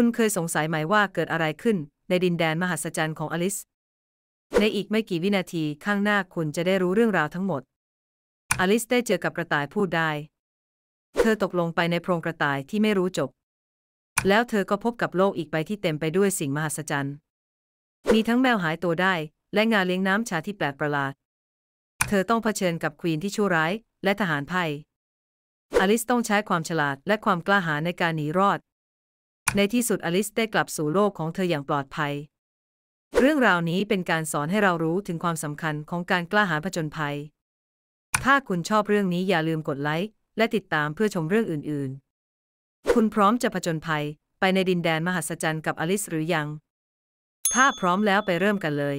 คุณเคยสงสัยไหมว่าเกิดอะไรขึ้นในดินแดนมหัศจรรย์ของอลิสในอีกไม่กี่วินาทีข้างหน้าคุณจะได้รู้เรื่องราวทั้งหมด อลิสได้เจอกับกระต่ายพูดได้ เธอตกลงไปในโพรงกระต่ายที่ไม่รู้จบ แล้วเธอก็พบกับโลกอีกใบที่เต็มไปด้วยสิ่งมหัศจรรย์ มีทั้งแมวหายตัวได้และงาเลี้ยงน้ำชาที่แปลกประหลาด เธอต้องเผชิญกับควีนที่ชั่วร้าย และทหารไพ่อลิสต้องใช้ความฉลาดและความกล้าหาญในการหนีรอดในที่สุดอลิซได้กลับสู่โลกของเธออย่างปลอดภัย เรื่องราวนี้เป็นการสอนให้เรารู้ถึงความสำคัญของการกล้าหาญผจญภัย ถ้าคุณชอบเรื่องนี้อย่าลืมกดไลค์และติดตามเพื่อชมเรื่องอื่นๆ คุณพร้อมจะผจญภัยไปในดินแดนมหัศจรรย์กับอลิซหรือยัง ถ้าพร้อมแล้วไปเริ่มกันเลย